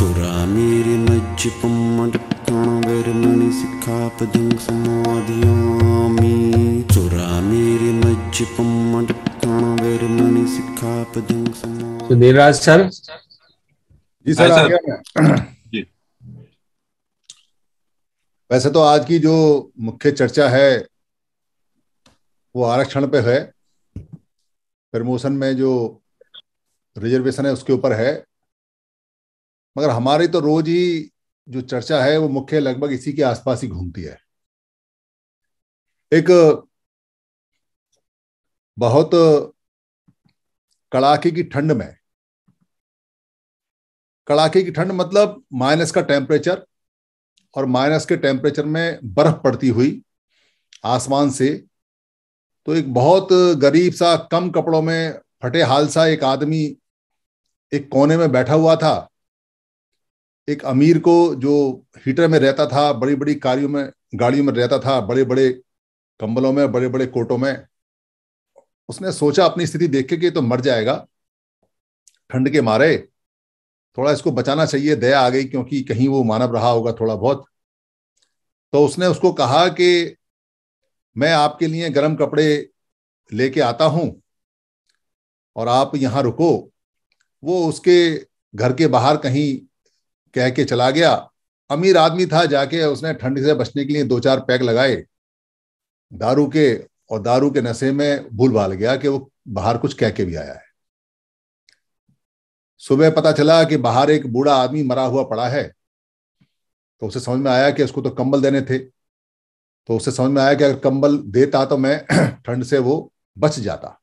चोरा मेरे मज्ज पम्मण वैरमणि सिखा पदंग समाधियामी चोरा मेरे मज्ज पम्मण वैरमणि सिखा पदंग समाधि तो देवराज सर जी सर, आ गया वैसे तो आज की जो मुख्य चर्चा है वो आरक्षण पे है प्रमोशन में जो रिजर्वेशन है उसके ऊपर है मगर हमारी तो रोज ही जो चर्चा है वो मुख्य लगभग इसी के आसपास ही घूमती है एक बहुत कड़ाके की ठंड में कड़ाके की ठंड मतलब माइनस का टेम्परेचर और माइनस के टेम्परेचर में बर्फ पड़ती हुई आसमान से तो एक बहुत गरीब सा कम कपड़ों में फटे हाल सा एक आदमी एक कोने में बैठा हुआ था एक अमीर को जो हीटर में रहता था बड़ी बड़ी कारियों में गाड़ियों में रहता था बड़े बड़े कंबलों में बड़े बड़े कोटों में उसने सोचा अपनी स्थिति देख के कि तो मर जाएगा ठंड के मारे थोड़ा इसको बचाना चाहिए दया आ गई क्योंकि कहीं वो मानव रहा होगा थोड़ा बहुत तो उसने उसको कहा कि मैं आपके लिए गर्म कपड़े लेके आता हूं और आप यहां रुको वो उसके घर के बाहर कहीं कह के चला गया अमीर आदमी था जाके उसने ठंड से बचने के लिए दो चार पैक लगाए दारू के और दारू के नशे में भूल भाल गया कि वो बाहर कुछ कह के भी आया है सुबह पता चला कि बाहर एक बूढ़ा आदमी मरा हुआ पड़ा है तो उसे समझ में आया कि उसको तो कंबल देने थे तो उसे समझ में आया कि अगर कंबल देता तो मैं ठंड से वो बच जाता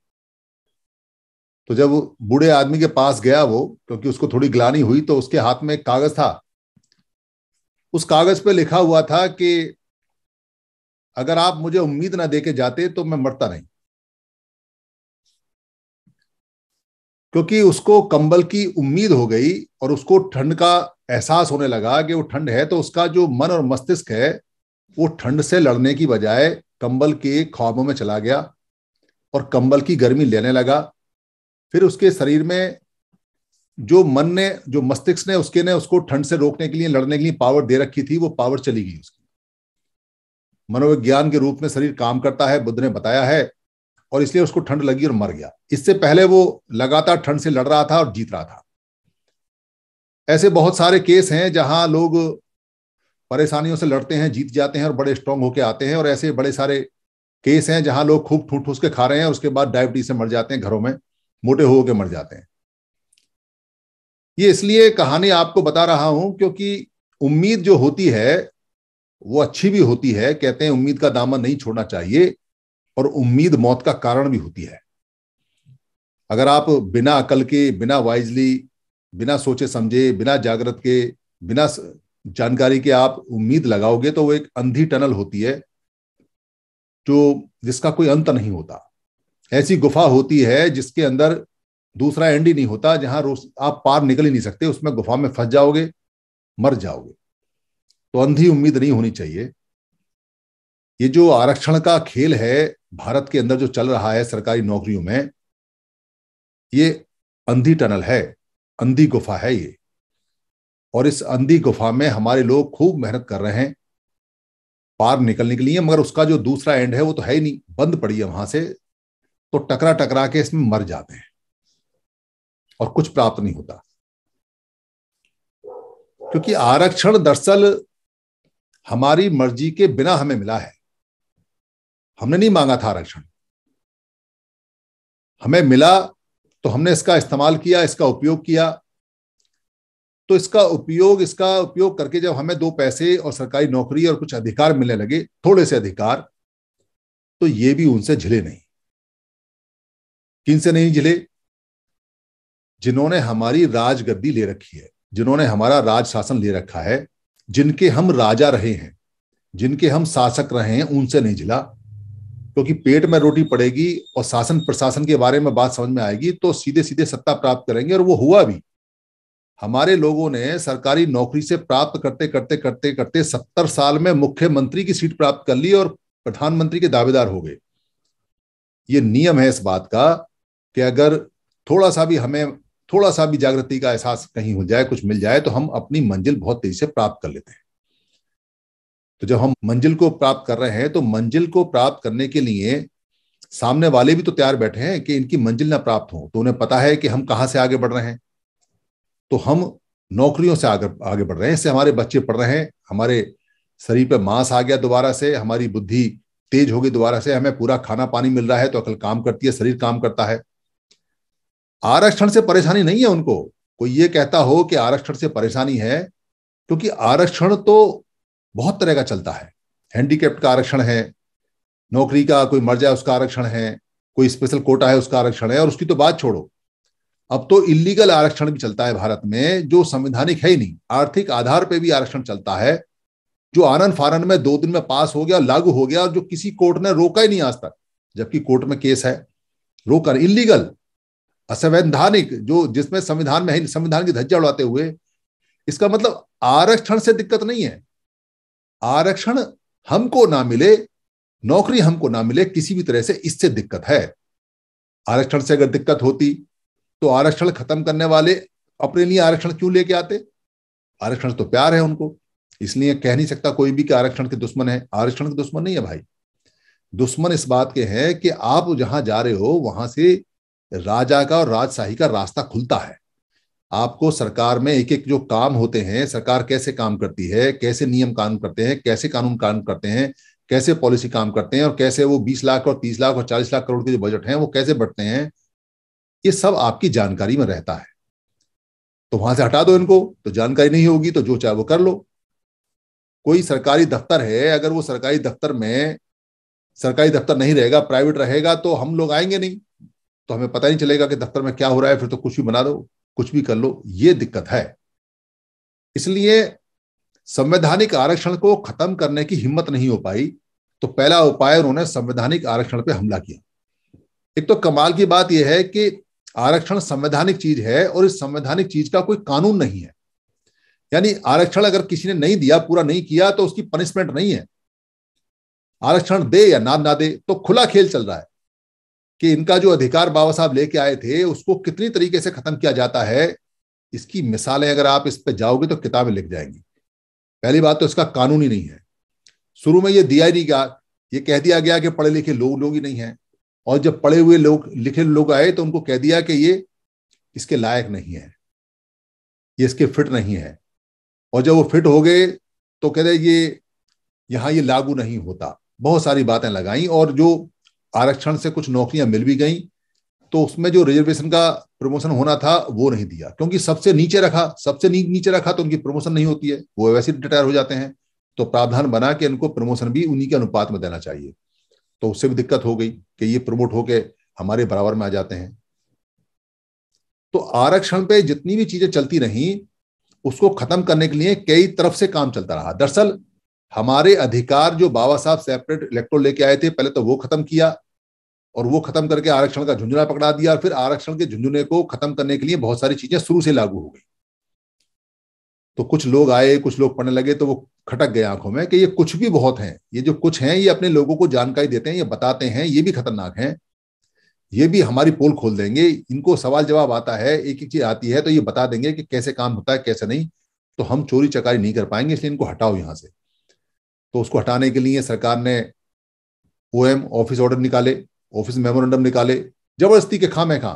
तो जब बूढ़े आदमी के पास गया वो क्योंकि उसको थोड़ी ग्लानी हुई तो उसके हाथ में एक कागज था उस कागज पे लिखा हुआ था कि अगर आप मुझे उम्मीद ना देके जाते तो मैं मरता नहीं क्योंकि उसको कंबल की उम्मीद हो गई और उसको ठंड का एहसास होने लगा कि वो ठंड है तो उसका जो मन और मस्तिष्क है वो ठंड से लड़ने की बजाय कंबल के ख्वाबों में चला गया और कंबल की गर्मी लेने लगा फिर उसके शरीर में जो मन ने जो मस्तिष्क ने उसके ने उसको ठंड से रोकने के लिए लड़ने के लिए पावर दे रखी थी वो पावर चली गई उसकी मनोविज्ञान के रूप में शरीर काम करता है बुद्ध ने बताया है और इसलिए उसको ठंड लगी और मर गया इससे पहले वो लगातार ठंड से लड़ रहा था और जीत रहा था ऐसे बहुत सारे केस हैं जहां लोग परेशानियों से लड़ते हैं जीत जाते हैं और बड़े स्ट्रांग होके आते हैं और ऐसे बड़े सारे केस हैं जहां लोग खूब ठूठ ठूस के खा रहे हैं और उसके बाद डायबिटीज से मर जाते हैं घरों में मोटे हो के मर जाते हैं ये इसलिए कहानी आपको बता रहा हूं क्योंकि उम्मीद जो होती है वो अच्छी भी होती है कहते हैं उम्मीद का दामन नहीं छोड़ना चाहिए और उम्मीद मौत का कारण भी होती है अगर आप बिना अकल के बिना वाइजली बिना सोचे समझे बिना जागृत के बिना जानकारी के आप उम्मीद लगाओगे तो वो एक अंधी टनल होती है जो जिसका कोई अंत नहीं होता ऐसी गुफा होती है जिसके अंदर दूसरा एंड ही नहीं होता जहां रोज आप पार निकल ही नहीं सकते उसमें गुफा में फंस जाओगे मर जाओगे तो अंधी उम्मीद नहीं होनी चाहिए ये जो आरक्षण का खेल है भारत के अंदर जो चल रहा है सरकारी नौकरियों में ये अंधी टनल है अंधी गुफा है ये और इस अंधी गुफा में हमारे लोग खूब मेहनत कर रहे हैं पार निकलने के लिए मगर उसका जो दूसरा एंड है वो तो है ही नहीं बंद पड़ी है वहां से तो टकरा टकरा के इसमें मर जाते हैं और कुछ प्राप्त नहीं होता क्योंकि आरक्षण दरअसल हमारी मर्जी के बिना हमें मिला है हमने नहीं मांगा था आरक्षण हमें मिला तो हमने इसका इस्तेमाल किया इसका उपयोग किया तो इसका उपयोग इसका उपयोग करके जब हमें दो पैसे और सरकारी नौकरी और कुछ अधिकार मिलने लगे थोड़े से अधिकार तो ये भी उनसे झिले नहीं किनसे नहीं जिले जिन्होंने हमारी राजगद्दी ले रखी है जिन्होंने हमारा राज शासन ले रखा है जिनके हम राजा रहे हैं जिनके हम शासक रहे हैं उनसे नहीं जिला क्योंकि तो पेट में रोटी पड़ेगी और शासन प्रशासन के बारे में बात समझ में आएगी तो सीधे सीधे सत्ता प्राप्त करेंगे और वो हुआ भी हमारे लोगों ने सरकारी नौकरी से प्राप्त करते करते करते करते सत्तर साल में मुख्यमंत्री की सीट प्राप्त कर ली और प्रधानमंत्री के दावेदार हो गए ये नियम है इस बात का कि अगर थोड़ा सा भी हमें थोड़ा सा भी जागृति का एहसास कहीं हो जाए कुछ मिल जाए तो हम अपनी मंजिल बहुत तेजी से प्राप्त कर लेते हैं तो जब हम मंजिल को प्राप्त कर रहे हैं तो मंजिल को प्राप्त करने के लिए सामने वाले भी तो तैयार बैठे हैं कि इनकी मंजिल ना प्राप्त हो तो उन्हें पता है कि हम कहां से आगे बढ़ रहे हैं तो हम नौकरियों से आगे आगे बढ़ रहे हैं इससे हमारे बच्चे पढ़ रहे हैं हमारे शरीर पर मांस आ गया दोबारा से हमारी बुद्धि तेज होगी दोबारा से हमें पूरा खाना पानी मिल रहा है तो अकल काम करती है शरीर काम करता है आरक्षण से परेशानी नहीं है उनको कोई ये कहता हो कि आरक्षण से परेशानी है क्योंकि आरक्षण तो बहुत तरह का चलता है हैंडीकेप्ट का आरक्षण है नौकरी का कोई मर जाए उसका आरक्षण है कोई स्पेशल कोटा है उसका आरक्षण है और उसकी तो बात छोड़ो अब तो इलीगल आरक्षण भी चलता है भारत में जो संवैधानिक है ही नहीं आर्थिक आधार पर भी आरक्षण चलता है जो आनंद फानन में दो दिन में पास हो गया लागू हो गया और जो किसी कोर्ट ने रोका ही नहीं आज तक जबकि कोर्ट में केस है रोकर इलीगल असंवैधानिक जो जिसमें संविधान में है संविधान की धज्जा उड़ाते हुए इसका मतलब आरक्षण से दिक्कत नहीं है आरक्षण हमको ना मिले नौकरी हमको ना मिले किसी भी तरह से इससे दिक्कत है आरक्षण से अगर दिक्कत होती तो आरक्षण खत्म करने वाले अपने लिए आरक्षण क्यों लेके आते आरक्षण तो प्यार है उनको इसलिए कह नहीं सकता कोई भी कि आरक्षण के दुश्मन है आरक्षण के दुश्मन नहीं है भाई दुश्मन इस बात के हैं कि आप जहां जा रहे हो वहां से राजा का और राजशाही का रास्ता खुलता है आपको सरकार में एक एक जो काम होते हैं सरकार कैसे काम करती है कैसे नियम काम करते हैं कैसे कानून काम करते हैं कैसे पॉलिसी काम करते हैं और कैसे वो 20 लाख और 30 लाख और 40 लाख करोड़ के जो बजट हैं वो कैसे बढ़ते हैं ये सब आपकी जानकारी में रहता है तो वहां से हटा दो इनको तो जानकारी नहीं होगी तो जो चाहे वो कर लो कोई सरकारी दफ्तर है अगर वो सरकारी दफ्तर में सरकारी दफ्तर नहीं रहेगा प्राइवेट रहेगा तो हम लोग आएंगे नहीं तो हमें पता नहीं चलेगा कि दफ्तर में क्या हो रहा है फिर तो कुछ भी बना दो कुछ भी कर लो ये दिक्कत है इसलिए संवैधानिक आरक्षण को खत्म करने की हिम्मत नहीं हो पाई तो पहला उपाय उन्होंने संवैधानिक आरक्षण पर हमला किया एक तो कमाल की बात यह है कि आरक्षण संवैधानिक चीज है और इस संवैधानिक चीज का कोई कानून नहीं है यानी आरक्षण अगर किसी ने नहीं दिया पूरा नहीं किया तो उसकी पनिशमेंट नहीं है आरक्षण दे या ना ना दे तो खुला खेल चल रहा है कि इनका जो अधिकार बाबा साहब लेके आए थे उसको कितनी तरीके से खत्म किया जाता है इसकी मिसालें अगर आप इस पर जाओगे तो किताबें लिख जाएंगी पहली बात तो इसका कानून ही नहीं है शुरू में ये दिया ही नहीं गया ये कह दिया गया कि पढ़े लिखे लोग लोग ही नहीं हैं और जब पढ़े हुए लोग लिखे लोग आए तो उनको कह दिया कि ये इसके लायक नहीं है ये इसके फिट नहीं है और जब वो फिट हो गए तो कहते ये यहाँ ये लागू नहीं होता बहुत सारी बातें लगाई और जो आरक्षण से कुछ नौकरियां मिल भी गई तो उसमें जो रिजर्वेशन का प्रमोशन होना था वो नहीं दिया क्योंकि सबसे नीचे रखा सबसे नी, नीचे रखा तो उनकी प्रमोशन नहीं होती है वो वैसे रिटायर हो जाते हैं तो प्रावधान बना के इनको प्रमोशन भी उन्हीं के अनुपात में देना चाहिए तो उससे भी दिक्कत हो गई कि ये प्रमोट होके हमारे बराबर में आ जाते हैं तो आरक्षण पे जितनी भी चीजें चलती रहीं उसको खत्म करने के लिए कई तरफ से काम चलता रहा दरअसल हमारे अधिकार जो बाबा साहब सेपरेट इलेक्ट्रोल लेके आए थे पहले तो वो खत्म किया और वो खत्म करके आरक्षण का झुंझुना पकड़ा दिया और फिर आरक्षण के झुंझुने को खत्म करने के लिए बहुत सारी चीजें शुरू से लागू हो गई तो कुछ लोग आए कुछ लोग पढ़ने लगे तो वो खटक गए आंखों में कि ये कुछ भी बहुत हैं ये जो कुछ हैं ये अपने लोगों को जानकारी देते हैं ये बताते हैं ये भी खतरनाक हैं ये भी हमारी पोल खोल देंगे इनको सवाल जवाब आता है एक एक चीज आती है तो ये बता देंगे कि कैसे काम होता है कैसे नहीं तो हम चोरी चकारी नहीं कर पाएंगे इसलिए इनको हटाओ यहां से तो उसको हटाने के लिए सरकार ने ओएम ऑफिस ऑर्डर निकाले ऑफिस मेमोरेंडम निकाले जबरदस्ती के खामे खां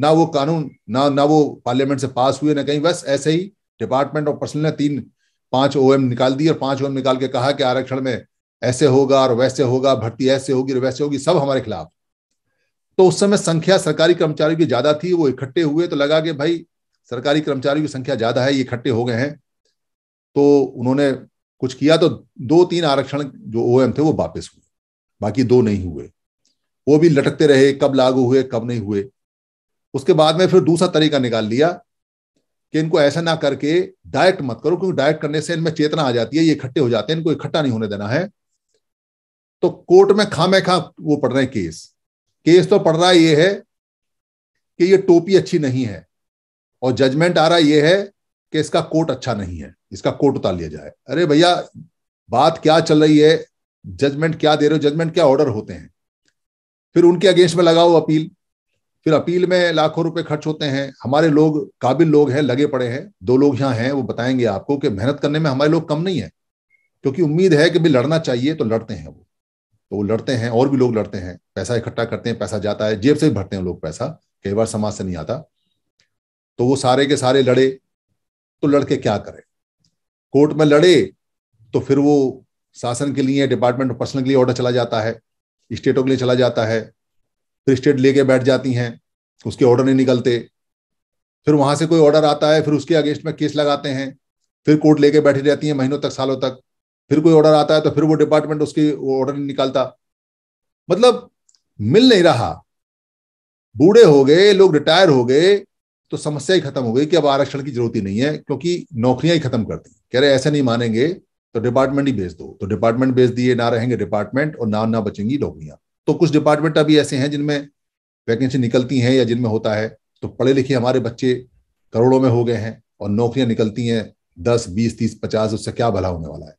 ना वो कानून ना ना वो पार्लियामेंट से पास हुए ना कहीं बस ऐसे ही डिपार्टमेंट ऑफ पर्सनल ने तीन पांच ओएम निकाल दी और पांच ओएम निकाल के कहा कि आरक्षण में ऐसे होगा और वैसे होगा भर्ती ऐसे होगी और वैसे होगी सब हमारे खिलाफ तो उस समय संख्या सरकारी कर्मचारियों की ज्यादा थी वो इकट्ठे हुए तो लगा कि भाई सरकारी कर्मचारियों की संख्या ज्यादा है ये इकट्ठे हो गए हैं तो उन्होंने कुछ किया तो दो तीन आरक्षण जो ओ थे वो वापस हुए बाकी दो नहीं हुए वो भी लटकते रहे कब लागू हुए कब नहीं हुए उसके बाद में फिर दूसरा तरीका निकाल लिया कि इनको ऐसा ना करके डायरेक्ट मत करो क्योंकि डायरेक्ट करने से इनमें चेतना आ जाती है ये इकट्ठे हो जाते हैं इनको इकट्ठा नहीं होने देना है तो कोर्ट में खामे खा वो पड़ रहे हैं केस केस तो पड़ रहा ये है कि ये टोपी अच्छी नहीं है और जजमेंट आ रहा यह है कि इसका कोट अच्छा नहीं है इसका कोट उतार लिया जाए अरे भैया बात क्या चल रही है जजमेंट क्या दे रहे हो जजमेंट क्या ऑर्डर होते हैं फिर उनके अगेंस्ट में लगाओ अपील फिर अपील में लाखों रुपए खर्च होते हैं हमारे लोग काबिल लोग हैं लगे पड़े हैं दो लोग यहाँ हैं वो बताएंगे आपको कि मेहनत करने में हमारे लोग कम नहीं है क्योंकि उम्मीद है कि भी लड़ना चाहिए तो लड़ते हैं वो तो वो लड़ते हैं और भी लोग लड़ते हैं पैसा इकट्ठा करते हैं पैसा जाता है जेब से भी भरते हैं लोग पैसा कई बार समाज से नहीं आता तो वो सारे के सारे लड़े तो लड़के क्या करें कोर्ट में लड़े तो फिर वो शासन के लिए डिपार्टमेंट ऑफ पर्सनल के लिए ऑर्डर चला जाता है स्टेटों के लिए चला जाता है फिर स्टेट लेके बैठ जाती हैं उसके ऑर्डर नहीं निकलते फिर वहां से कोई ऑर्डर आता है फिर उसके अगेंस्ट में केस लगाते हैं फिर कोर्ट लेके बैठी रहती है महीनों तक सालों तक फिर कोई ऑर्डर आता है तो फिर वो डिपार्टमेंट उसकी ऑर्डर नहीं निकालता मतलब मिल नहीं रहा बूढ़े हो गए लोग रिटायर हो गए तो समस्या ही खत्म हो गई कि अब आरक्षण की जरूरत ही नहीं है क्योंकि नौकरियां ही खत्म कर दी कह रहे ऐसे नहीं मानेंगे तो डिपार्टमेंट ही भेज दो तो डिपार्टमेंट भेज दिए ना रहेंगे डिपार्टमेंट और ना ना बचेंगी नौकरियां तो कुछ डिपार्टमेंट अभी ऐसे हैं जिनमें वैकेंसी निकलती हैं या जिनमें होता है तो पढ़े लिखे हमारे बच्चे करोड़ों में हो गए हैं और नौकरियां निकलती हैं दस बीस तीस पचास उससे क्या भला होने वाला है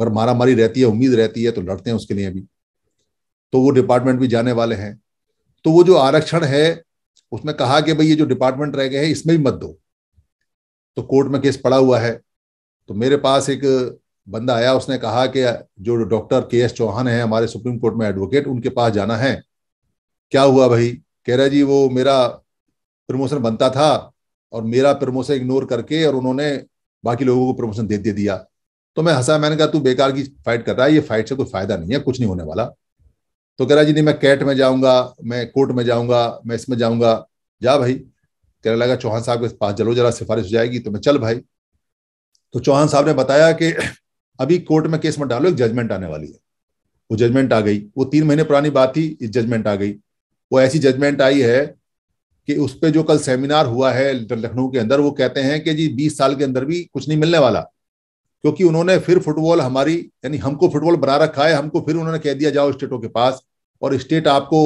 और मारामारी रहती है उम्मीद रहती है तो लड़ते हैं उसके लिए भी तो वो डिपार्टमेंट भी जाने वाले हैं तो वो जो आरक्षण है उसमें कहा कि भाई ये जो डिपार्टमेंट रह गए हैं इसमें भी मत दो तो कोर्ट में केस पड़ा हुआ है तो मेरे पास एक बंदा आया उसने कहा कि जो डॉक्टर के एस चौहान है हमारे सुप्रीम कोर्ट में एडवोकेट उनके पास जाना है क्या हुआ भाई कह रहा जी वो मेरा प्रमोशन बनता था और मेरा प्रमोशन इग्नोर करके और उन्होंने बाकी लोगों को प्रमोशन दे दे दिया तो मैं हंसा मैंने कहा तू बेकार की फाइट कर रहा है ये फाइट से कोई फायदा नहीं है कुछ नहीं होने वाला तो कह रहा जी नहीं मैं कैट में जाऊंगा मैं कोर्ट में जाऊंगा मैं इसमें जाऊंगा जा भाई कहने लगा चौहान साहब के पास जलो जरा सिफारिश हो जाएगी तो मैं चल भाई तो चौहान साहब ने बताया कि अभी कोर्ट में केस में डालो एक जजमेंट आने वाली है वो जजमेंट आ गई वो तीन महीने पुरानी बात थी जजमेंट आ गई वो ऐसी जजमेंट आई है कि उस पर जो कल सेमिनार हुआ है लखनऊ के अंदर वो कहते हैं कि जी बीस साल के अंदर भी कुछ नहीं मिलने वाला क्योंकि उन्होंने फिर फुटबॉल हमारी यानी हमको फुटबॉल बना रखा है हमको फिर उन्होंने कह दिया जाओ स्टेटों के पास और स्टेट आपको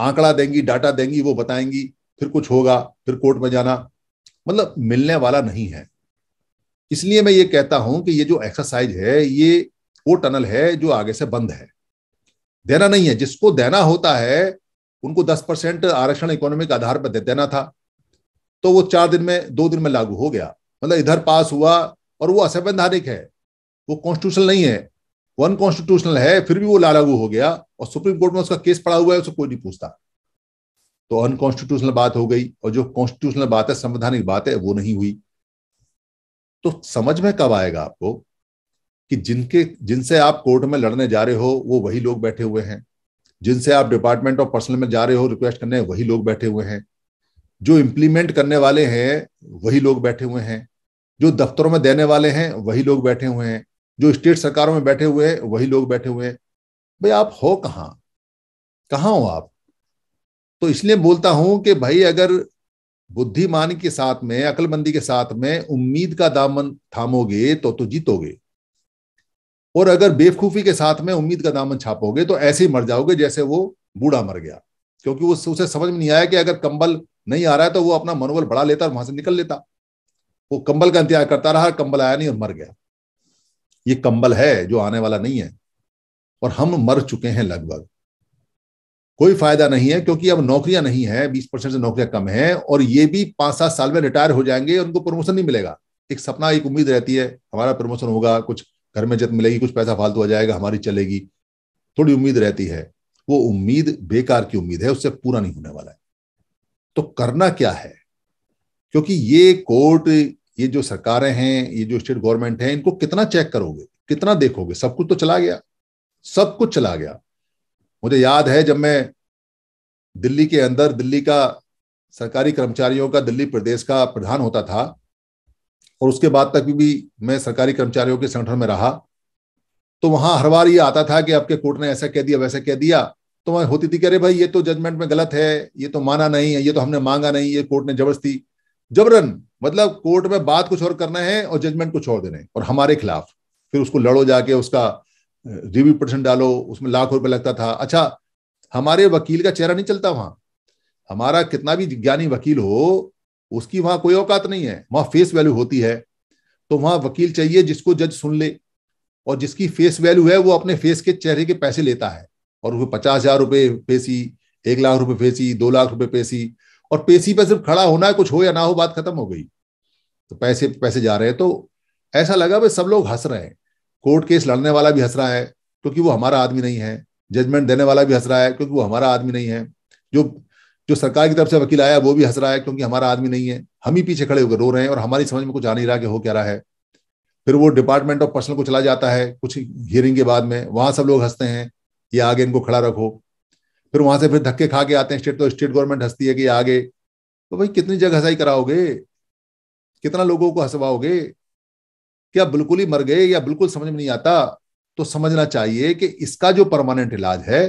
आंकड़ा देंगी डाटा देंगी वो बताएंगी फिर कुछ होगा फिर कोर्ट में जाना मतलब मिलने वाला नहीं है इसलिए मैं ये कहता हूं कि ये जो एक्सरसाइज है ये वो टनल है जो आगे से बंद है देना नहीं है जिसको देना होता है उनको 10 परसेंट आरक्षण इकोनॉमिक आधार पर दे देना था तो वो चार दिन में दो दिन में लागू हो गया मतलब इधर पास हुआ और वो असंवैधानिक है वो कॉन्स्टिट्यूशनल नहीं है वो अनकॉन्स्टिट्यूशनल है फिर भी वो लागू हो गया और सुप्रीम कोर्ट में उसका केस पड़ा हुआ है उसको कोई नहीं पूछता तो अनकॉन्स्टिट्यूशनल बात हो गई और जो कॉन्स्टिट्यूशनल बात है संवैधानिक बात है वो नहीं हुई तो समझ में कब आएगा आपको कि जिनके जिनसे आप कोर्ट में लड़ने जा रहे हो वो वही लोग बैठे हुए हैं जिनसे आप डिपार्टमेंट ऑफ पर्सनल में जा रहे हो रिक्वेस्ट करने वही लोग बैठे हुए हैं जो इम्प्लीमेंट करने वाले हैं वही लोग बैठे हुए हैं जो दफ्तरों में देने वाले हैं वही लोग बैठे हुए हैं जो स्टेट सरकारों में बैठे हुए हैं वही लोग बैठे हुए हैं भाई आप हो कहाँ कहाँ हो आप तो इसलिए बोलता हूं कि भाई अगर बुद्धिमान के साथ में अकलमंदी के साथ में उम्मीद का दामन थामोगे तो तो जीतोगे और अगर बेवकूफी के साथ में उम्मीद का दामन छापोगे तो ऐसे ही मर जाओगे जैसे वो बूढ़ा मर गया क्योंकि वो उसे समझ में नहीं आया कि अगर कंबल नहीं आ रहा है तो वो अपना मनोबल बढ़ा लेता और वहां से निकल लेता वो कंबल का इंतजार करता रहा कंबल आया नहीं और मर गया ये कंबल है जो आने वाला नहीं है और हम मर चुके हैं लगभग कोई फायदा नहीं है क्योंकि अब नौकरियां नहीं है बीस परसेंट से नौकरियां कम है और ये भी पांच सात साल में रिटायर हो जाएंगे और उनको प्रमोशन नहीं मिलेगा एक सपना एक उम्मीद रहती है हमारा प्रमोशन होगा कुछ घर में जत मिलेगी कुछ पैसा फालतू आ जाएगा हमारी चलेगी थोड़ी उम्मीद रहती है वो उम्मीद बेकार की उम्मीद है उससे पूरा नहीं होने वाला है तो करना क्या है क्योंकि ये कोर्ट ये जो सरकारें हैं ये जो स्टेट गवर्नमेंट है इनको कितना चेक करोगे कितना देखोगे सब कुछ तो चला गया सब कुछ चला गया मुझे याद है जब मैं दिल्ली के अंदर दिल्ली का सरकारी कर्मचारियों का दिल्ली प्रदेश का प्रधान होता था और उसके बाद तक भी मैं सरकारी कर्मचारियों के संगठन में रहा तो वहां हर बार ये आता था कि आपके कोर्ट ने ऐसा कह दिया वैसा कह दिया तो मैं होती थी कि अरे भाई ये तो जजमेंट में गलत है ये तो माना नहीं है ये तो हमने मांगा नहीं ये कोर्ट ने जबरदस्ती जबरन मतलब कोर्ट में बात कुछ और करना है और जजमेंट कुछ और देना है और हमारे खिलाफ फिर उसको लड़ो जाके उसका रिव्यू पिटिशन डालो उसमें लाख रुपए लगता था अच्छा हमारे वकील का चेहरा नहीं चलता वहां हमारा कितना भी ज्ञानी वकील हो उसकी वहां कोई औकात नहीं है वहां फेस वैल्यू होती है तो वहां वकील चाहिए जिसको जज सुन ले और जिसकी फेस वैल्यू है वो अपने फेस के चेहरे के पैसे लेता है और वो पचास हजार रुपये पेशी एक लाख रुपए पेशी दो लाख रुपए पेशी और पेशी पर सिर्फ खड़ा होना है कुछ हो या ना हो बात खत्म हो गई तो पैसे पैसे जा रहे हैं तो ऐसा लगा भाई सब लोग हंस रहे हैं कोर्ट केस लड़ने वाला भी हंस रहा है क्योंकि वो हमारा आदमी नहीं है जजमेंट देने वाला भी हंस रहा है क्योंकि वो हमारा आदमी नहीं है जो जो सरकार की तरफ से वकील आया वो भी हंस रहा है क्योंकि हमारा आदमी नहीं है हम ही पीछे खड़े होकर रो रहे हैं और हमारी समझ में कुछ आ नहीं रहा कि हो क्या रहा है फिर वो डिपार्टमेंट ऑफ पर्सनल को चला जाता है कुछ हियरिंग के बाद में वहां सब लोग हंसते हैं ये आगे इनको खड़ा रखो फिर वहां से फिर धक्के खा के आते हैं स्टेट तो स्टेट गवर्नमेंट हंसती है कि आगे तो भाई कितनी जगह हंसाई कराओगे कितना लोगों को हंसवाओगे क्या बिल्कुल ही मर गए या बिल्कुल समझ में नहीं आता तो समझना चाहिए कि इसका जो परमानेंट इलाज है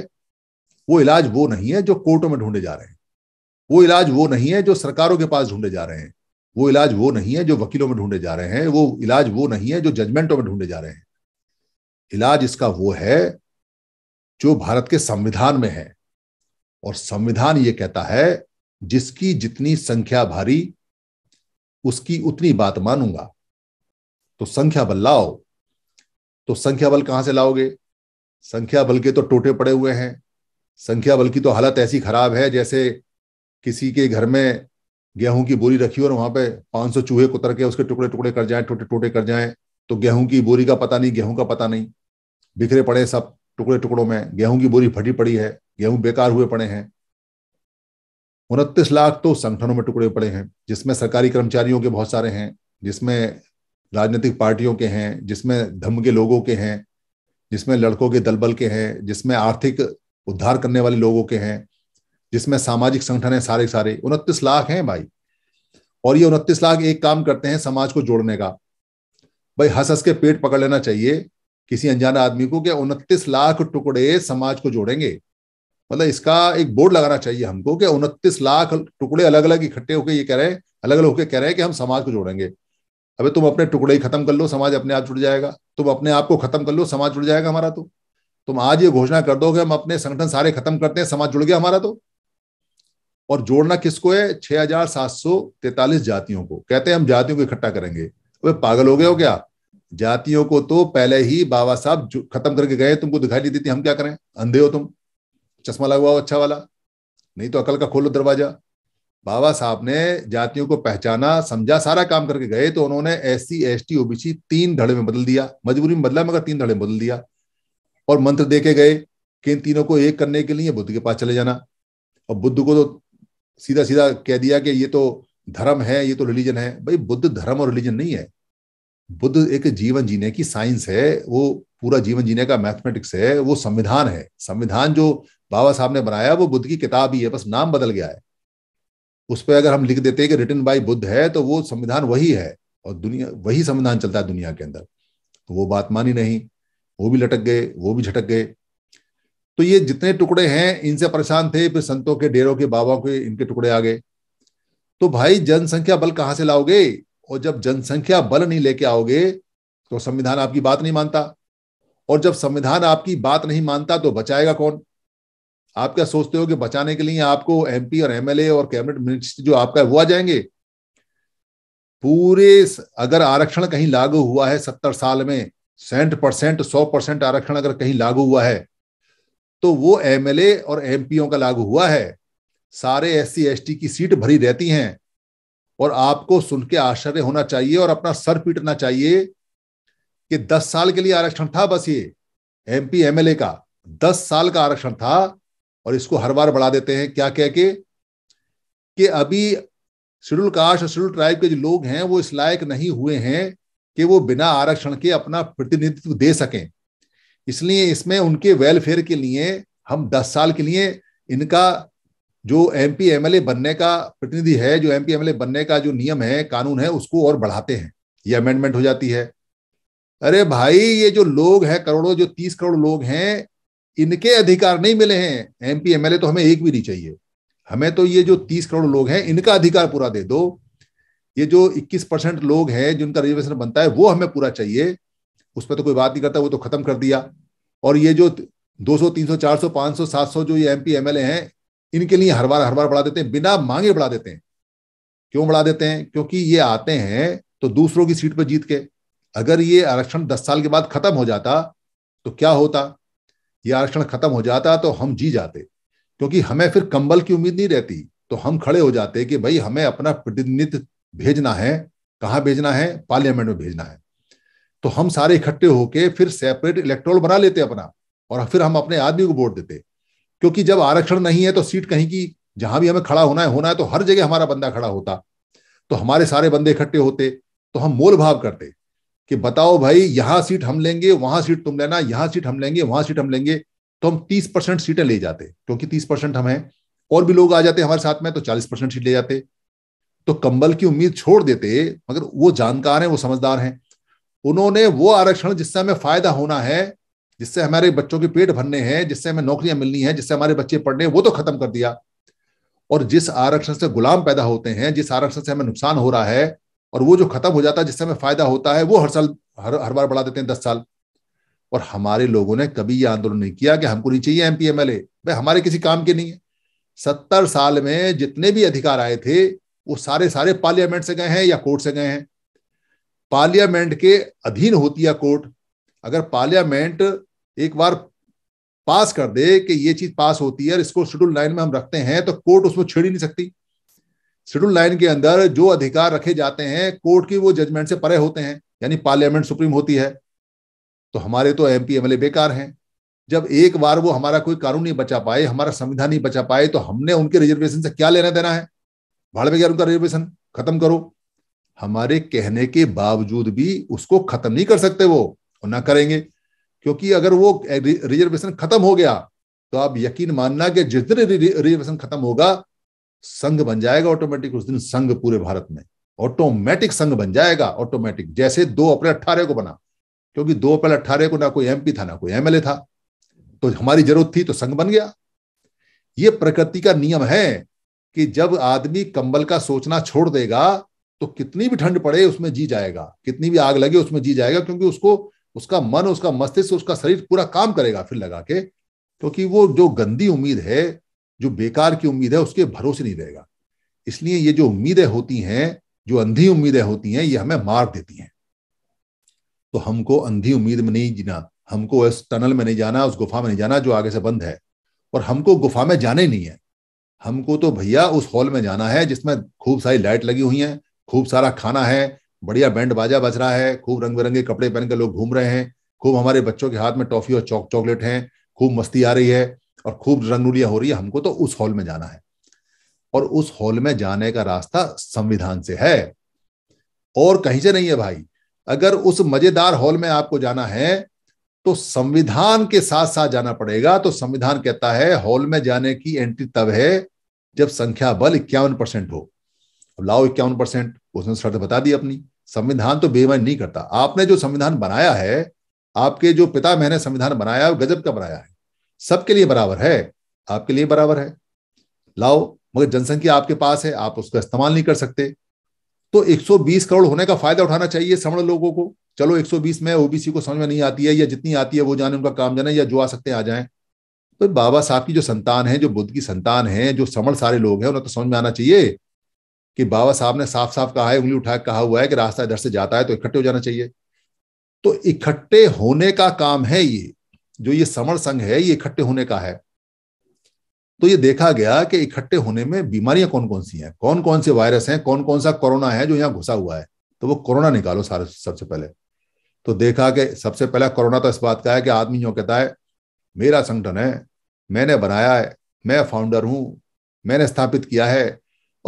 वो इलाज वो नहीं है जो कोर्टों में ढूंढे जा रहे हैं वो इलाज वो नहीं है जो सरकारों के पास ढूंढे जा रहे हैं वो इलाज वो नहीं है जो वकीलों में ढूंढे जा रहे हैं वो इलाज वो नहीं है जो जजमेंटों में ढूंढे जा रहे हैं इलाज इसका वो है जो भारत के संविधान में है और संविधान ये कहता है जिसकी जितनी संख्या भारी उसकी उतनी बात मानूंगा तो संख्या बल लाओ तो संख्या बल कहां से लाओगे संख्या बल के तो टोटे पड़े हुए हैं संख्या बल की तो हालत ऐसी खराब है जैसे किसी के घर में गेहूं की बोरी रखी और वहां पे 500 चूहे कुतर के उसके टुकड़े टुकड़े कर जाए टोटे टोटे कर जाए तो गेहूं की बोरी का पता नहीं गेहूं का पता नहीं बिखरे पड़े सब टुकड़े टुकड़ों में गेहूं की बोरी फटी पड़ी है गेहूं बेकार हुए पड़े हैं उनतीस लाख तो संगठनों में टुकड़े पड़े हैं जिसमें सरकारी कर्मचारियों के बहुत सारे हैं जिसमें राजनीतिक पार्टियों के हैं जिसमें धम के लोगों के हैं जिसमें लड़कों के दलबल के हैं जिसमें आर्थिक उद्धार करने वाले लोगों के हैं जिसमें सामाजिक संगठन है सारे सारे उनतीस लाख हैं भाई और ये उनतीस लाख एक काम करते हैं समाज को जोड़ने का भाई हंस हंस के पेट पकड़ लेना चाहिए किसी अनजान आदमी को कि उनतीस लाख टुकड़े समाज को जोड़ेंगे मतलब इसका एक बोर्ड लगाना चाहिए हमको कि उनतीस लाख टुकड़े अलग अलग इकट्ठे होकर ये कह रहे हैं अलग अलग होकर कह रहे हैं कि हम समाज को जोड़ेंगे अबे तुम अपने टुकड़े ही खत्म कर लो समाज अपने आप जुड़ जाएगा तुम अपने आप को खत्म कर लो समाज जुड़ जाएगा हमारा तो तुम आज ये घोषणा कर दो कि हम अपने संगठन सारे खत्म करते हैं समाज जुड़ गया हमारा तो और जोड़ना किसको है छह हजार सात सौ तैतालीस जातियों को कहते हैं हम जातियों को इकट्ठा करेंगे अबे पागल हो गए हो क्या जातियों को तो पहले ही बाबा साहब खत्म करके गए तुमको दिखाई नहीं देती हम क्या करें अंधे हो तुम चश्मा लगा हुआ अच्छा वाला नहीं तो अकल का खोलो दरवाजा बाबा साहब ने जातियों को पहचाना समझा सारा काम करके गए तो उन्होंने S C S T OBC तीन धड़े में बदल दिया मजबूरी में बदला मगर तीन धड़े में बदल दिया और मंत्र दे के गए कि इन तीनों को एक करने के लिए बुद्ध के पास चले जाना और बुद्ध को तो सीधा सीधा कह दिया कि ये तो धर्म है ये तो रिलीजन है भाई बुद्ध धर्म और रिलीजन नहीं है बुद्ध एक जीवन जीने की साइंस है वो पूरा जीवन जीने का मैथमेटिक्स है वो संविधान है संविधान जो बाबा साहब ने बनाया वो बुद्ध की किताब ही है बस नाम बदल गया है उस पर अगर हम लिख देते कि रिटर्न बाई बुद्ध है तो वो संविधान वही है और दुनिया वही संविधान चलता है दुनिया के अंदर तो वो बात मानी नहीं वो भी लटक गए वो भी झटक गए तो ये जितने टुकड़े हैं इनसे परेशान थे फिर संतों के डेरों के बाबा के इनके टुकड़े आ गए तो भाई जनसंख्या बल कहाँ से लाओगे और जब जनसंख्या बल नहीं लेके आओगे तो संविधान आपकी बात नहीं मानता और जब संविधान आपकी बात नहीं मानता तो बचाएगा कौन आप क्या सोचते हो कि बचाने के लिए आपको एमपी और एमएलए और कैबिनेट मिनिस्टर जो आपका हुआ जाएंगे पूरे अगर आरक्षण कहीं लागू हुआ है सत्तर साल में सेंट परसेंट सौ परसेंट आरक्षण अगर कहीं लागू हुआ है तो वो एमएलए और एमपीओ का लागू हुआ है सारे एस सी की सीट भरी रहती हैं और आपको सुन के आश्चर्य होना चाहिए और अपना सर पीटना चाहिए कि दस साल के लिए आरक्षण था बस ये एमपी एमएलए का दस साल का आरक्षण था और इसको हर बार बढ़ा देते हैं क्या कह के कि अभी शेड्यूल कास्ट और शेड्यूल ट्राइब के जो लोग हैं वो इस लायक नहीं हुए हैं कि वो बिना आरक्षण के अपना प्रतिनिधित्व दे सकें इसलिए इसमें उनके वेलफेयर के लिए हम 10 साल के लिए इनका जो एम पी बनने का प्रतिनिधि है जो एम पी बनने का जो नियम है कानून है उसको और बढ़ाते हैं ये अमेंडमेंट हो जाती है अरे भाई ये जो लोग हैं करोड़ों जो तीस करोड़ लोग हैं इनके अधिकार नहीं मिले हैं एमपी एमएलए तो हमें एक भी नहीं चाहिए हमें तो ये जो तीस करोड़ लोग हैं इनका अधिकार पूरा दे दो ये जो इक्कीस परसेंट लोग हैं जिनका रिजर्वेशन बनता है वो हमें पूरा चाहिए उस पर तो कोई बात नहीं करता वो तो खत्म कर दिया और ये जो दो सौ सौ तीन चार सौ पांच सौ सात सौ जो ये एमपी एमएलए हैं इनके लिए हर बार हर बार बढ़ा देते हैं बिना मांगे बढ़ा देते हैं क्यों बढ़ा देते हैं क्योंकि ये आते हैं तो दूसरों की सीट पर जीत के अगर ये आरक्षण दस साल के बाद खत्म हो जाता तो क्या होता ये आरक्षण खत्म हो जाता तो हम जी जाते क्योंकि हमें फिर कंबल की उम्मीद नहीं रहती तो हम खड़े हो जाते कि भाई हमें अपना प्रतिनिधित्व भेजना है कहाँ भेजना है पार्लियामेंट में भेजना है तो हम सारे इकट्ठे होके फिर सेपरेट इलेक्ट्रोल बना लेते अपना और फिर हम अपने आदमी को वोट देते क्योंकि जब आरक्षण नहीं है तो सीट कहीं की जहां भी हमें खड़ा होना है होना है तो हर जगह हमारा बंदा खड़ा होता तो हमारे सारे बंदे इकट्ठे होते तो हम मोल भाव करते कि बताओ भाई यहां सीट हम लेंगे वहां सीट तुम लेना यहां सीट हम लेंगे वहां सीट हम लेंगे तो हम तीस परसेंट सीटें ले जाते क्योंकि तीस परसेंट हम हैं और भी लोग आ जाते हमारे साथ में तो चालीस परसेंट सीट ले जाते तो कंबल की उम्मीद छोड़ देते मगर वो जानकार हैं वो समझदार हैं उन्होंने वो आरक्षण जिससे हमें फायदा होना है जिससे हमारे बच्चों के पेट भरने हैं जिससे हमें नौकरियां मिलनी है जिससे हमारे बच्चे पढ़ने वो तो खत्म कर दिया और जिस आरक्षण से गुलाम पैदा होते हैं जिस आरक्षण से हमें नुकसान हो रहा है और वो जो खत्म हो जाता है जिससे हमें फायदा होता है वो हर साल हर हर बार बढ़ा देते हैं दस साल और हमारे लोगों ने कभी ये आंदोलन नहीं किया कि हमको नहीं चाहिए एमपी एमएलए भाई हमारे किसी काम के नहीं है सत्तर साल में जितने भी अधिकार आए थे वो सारे सारे पार्लियामेंट से गए हैं या कोर्ट से गए हैं पार्लियामेंट के अधीन होती है कोर्ट अगर पार्लियामेंट एक बार पास कर दे कि ये चीज पास होती है और इसको शेड्यूल लाइन में हम रखते हैं तो कोर्ट उसमें छेड़ ही नहीं सकती शेड्यूल लाइन के अंदर जो अधिकार रखे जाते हैं कोर्ट की वो जजमेंट से परे होते हैं यानी पार्लियामेंट सुप्रीम होती है तो हमारे तो एम पी एमएलए बेकार हैं जब एक बार वो हमारा कोई कानून नहीं बचा पाए हमारा संविधान नहीं बचा पाए तो हमने उनके रिजर्वेशन से क्या लेना देना है भाड़ में गया उनका रिजर्वेशन खत्म करो हमारे कहने के बावजूद भी उसको खत्म नहीं कर सकते वो और ना करेंगे क्योंकि अगर वो रिजर्वेशन खत्म हो गया तो आप यकीन मानना कि जितने रिजर्वेशन खत्म होगा संघ बन जाएगा ऑटोमेटिक उस दिन संघ पूरे भारत में ऑटोमेटिक संघ बन जाएगा ऑटोमेटिक जैसे दो अप्रैल अट्ठारह को बना क्योंकि दो अप्रैल अट्ठारह को ना कोई एमपी था ना कोई एमएलए था तो हमारी जरूरत थी तो संघ बन गया ये प्रकृति का नियम है कि जब आदमी कंबल का सोचना छोड़ देगा तो कितनी भी ठंड पड़े उसमें जी जाएगा कितनी भी आग लगे उसमें जी जाएगा क्योंकि उसको उसका मन उसका मस्तिष्क उसका शरीर पूरा काम करेगा फिर लगा के क्योंकि वो जो गंदी उम्मीद है जो बेकार की उम्मीद है उसके भरोसे नहीं रहेगा इसलिए ये जो उम्मीदें होती हैं जो अंधी उम्मीदें होती हैं ये हमें मार देती हैं तो हमको अंधी उम्मीद में नहीं जीना हमको इस टनल में नहीं जाना उस गुफा में नहीं जाना जो आगे से बंद है और हमको गुफा में जाने नहीं है हमको तो भैया उस हॉल में जाना है जिसमें खूब सारी लाइट लगी हुई है खूब सारा खाना है बढ़िया बैंड बाजा बज रहा है खूब रंग बिरंगे कपड़े पहन के लोग घूम रहे हैं खूब हमारे बच्चों के हाथ में टॉफी और चॉक चॉकलेट है खूब मस्ती आ रही है और खूब रंगोलियां हो रही है हमको तो उस हॉल में जाना है और उस हॉल में जाने का रास्ता संविधान से है और कहीं से नहीं है भाई अगर उस मजेदार हॉल में आपको जाना है तो संविधान के साथ साथ जाना पड़ेगा तो संविधान कहता है हॉल में जाने की एंट्री तब है जब संख्या बल इक्यावन परसेंट हो अब लाओ इक्यावन परसेंट उसने शर्त बता दी अपनी संविधान तो बेमन नहीं करता आपने जो संविधान बनाया है आपके जो पिता मैंने संविधान बनाया है गजब का बनाया है सबके लिए बराबर है आपके लिए बराबर है लाओ मगर जनसंख्या आपके पास है आप उसका इस्तेमाल नहीं कर सकते तो 120 करोड़ होने का फायदा उठाना चाहिए समण लोगों को चलो 120 में ओबीसी को समझ में नहीं आती है या जितनी आती है वो जाने उनका काम जाने या जो आ सकते हैं आ जाए तो बाबा साहब की जो संतान है जो बुद्ध की संतान है जो समण सारे लोग हैं उन्हें तो समझ में आना चाहिए कि बाबा साहब ने साफ साफ कहा है उंगली उठा कहा हुआ है कि रास्ता इधर से जाता है तो इकट्ठे हो जाना चाहिए तो इकट्ठे होने का काम है ये जो ये समर संघ है ये इकट्ठे होने का है तो ये देखा गया कि इकट्ठे होने में बीमारियां कौन कौन सी हैं कौन कौन से वायरस हैं कौन कौन सा कोरोना है जो यहाँ घुसा हुआ है तो वो कोरोना निकालो सारे सबसे पहले तो देखा कि सबसे पहला कोरोना तो इस बात का है कि आदमी जो कहता है मेरा संगठन है मैंने बनाया है मैं फाउंडर हूं मैंने स्थापित किया है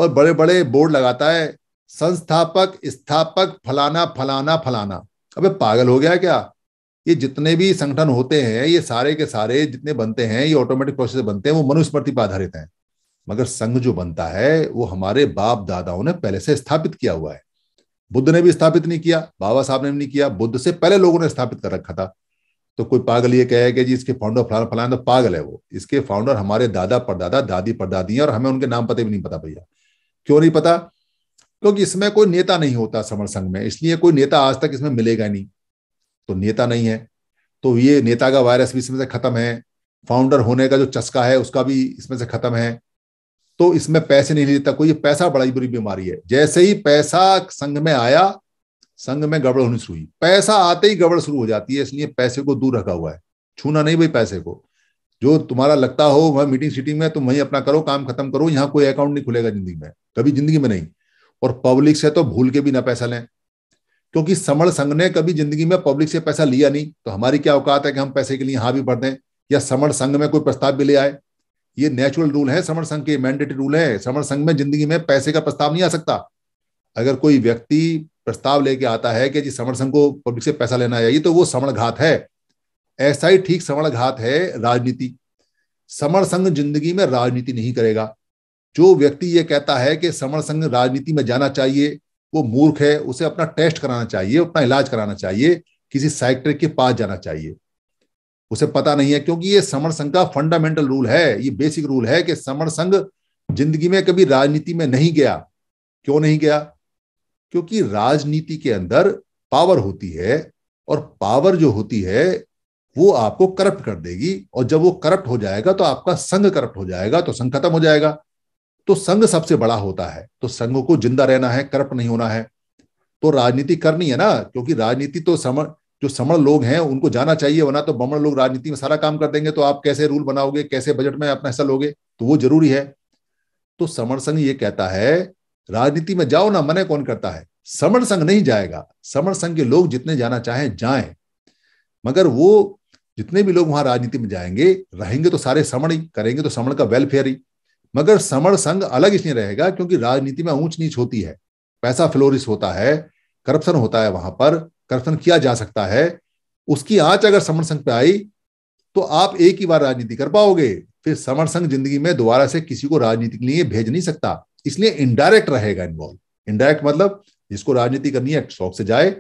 और बड़े बड़े बोर्ड लगाता है संस्थापक स्थापक फलाना फलाना फलाना अबे पागल हो गया क्या ये जितने भी संगठन होते हैं ये सारे के सारे जितने बनते हैं ये ऑटोमेटिक प्रोसेस बनते हैं वो मनुस्मृति पर आधारित हैं मगर संघ जो बनता है वो हमारे बाप दादाओं ने पहले से स्थापित किया हुआ है बुद्ध ने भी स्थापित नहीं किया बाबा साहब ने भी नहीं किया बुद्ध से पहले लोगों ने स्थापित कर रखा था तो कोई पागल ये कहे कि जी इसके फाउंडर फलाना फलाना तो पागल है वो इसके फाउंडर हमारे दादा परदादा दादी परदादी हैं और हमें उनके नाम पते भी नहीं पता भैया क्यों नहीं पता क्योंकि इसमें कोई नेता नहीं होता समर संघ में इसलिए कोई नेता आज तक इसमें मिलेगा नहीं तो नेता नहीं है तो ये नेता का वायरस भी इसमें से खत्म है फाउंडर होने का जो चस्का है उसका भी इसमें से खत्म है तो इसमें पैसे नहीं लेता कोई पैसा बड़ी बुरी बीमारी है जैसे ही पैसा संघ में आया संघ में गड़बड़ होनी शुरू हुई पैसा आते ही गड़बड़ शुरू हो जाती है इसलिए पैसे को दूर रखा हुआ है छूना नहीं भाई पैसे को जो तुम्हारा लगता हो वह मीटिंग सीटिंग में तुम वहीं अपना करो काम खत्म करो यहाँ कोई अकाउंट नहीं खुलेगा जिंदगी में कभी जिंदगी में नहीं और पब्लिक से तो भूल के भी ना पैसा लें क्योंकि समण संघ ने कभी जिंदगी में पब्लिक से पैसा लिया नहीं तो हमारी क्या औकात है कि हम पैसे के लिए हाँ भी बढ़ दें या समण संघ में कोई प्रस्ताव भी ले आए ये नेचुरल रूल है समण संघ के मैंडेटरी रूल है समण संघ में जिंदगी में पैसे का प्रस्ताव नहीं आ सकता अगर कोई व्यक्ति प्रस्ताव लेके आता है कि जी समण संघ को पब्लिक से पैसा लेना चाहिए तो वो समण घात है ऐसा ही ठीक समण घात है राजनीति समण संघ जिंदगी में राजनीति नहीं करेगा जो व्यक्ति ये कहता है कि समण संघ राजनीति में जाना चाहिए वो मूर्ख है उसे अपना टेस्ट कराना चाहिए अपना इलाज कराना चाहिए किसी साइक्ट्रिक के पास जाना चाहिए उसे पता नहीं है क्योंकि ये समर संघ का फंडामेंटल रूल है ये बेसिक रूल है कि समर संघ जिंदगी में कभी राजनीति में नहीं गया क्यों नहीं गया क्योंकि राजनीति के अंदर पावर होती है और पावर जो होती है वो आपको करप्ट कर देगी और जब वो करप्ट हो जाएगा तो आपका संघ करप्ट हो जाएगा तो संघ खत्म हो जाएगा तो संघ सबसे बड़ा होता है तो संघ को जिंदा रहना है करप्ट नहीं होना है तो राजनीति करनी है ना क्योंकि राजनीति तो समण जो समण लोग हैं उनको जाना चाहिए वरना तो बमण लोग राजनीति में सारा काम कर देंगे तो आप कैसे रूल बनाओगे कैसे बजट में अपना हिस्सा लोगे तो वो जरूरी है तो समण संघ ये कहता है राजनीति में जाओ ना मने कौन करता है समण संघ नहीं जाएगा समण संघ के लोग जितने जाना चाहें जाएं मगर वो जितने भी लोग वहां राजनीति में जाएंगे रहेंगे तो सारे समण ही करेंगे तो समण का वेलफेयर ही मगर समण संघ अलग इसलिए रहेगा क्योंकि राजनीति में ऊंच नीच होती है पैसा फ्लोरिस होता है करप्शन होता है वहां पर करप्शन किया जा सकता है उसकी आंच अगर समण संघ पे आई तो आप एक ही बार राजनीति कर पाओगे फिर समर संघ जिंदगी में दोबारा से किसी को राजनीति के लिए भेज नहीं सकता इसलिए इनडायरेक्ट रहेगा इन्वॉल्व इनडायरेक्ट मतलब जिसको राजनीति करनी है शौक से जाए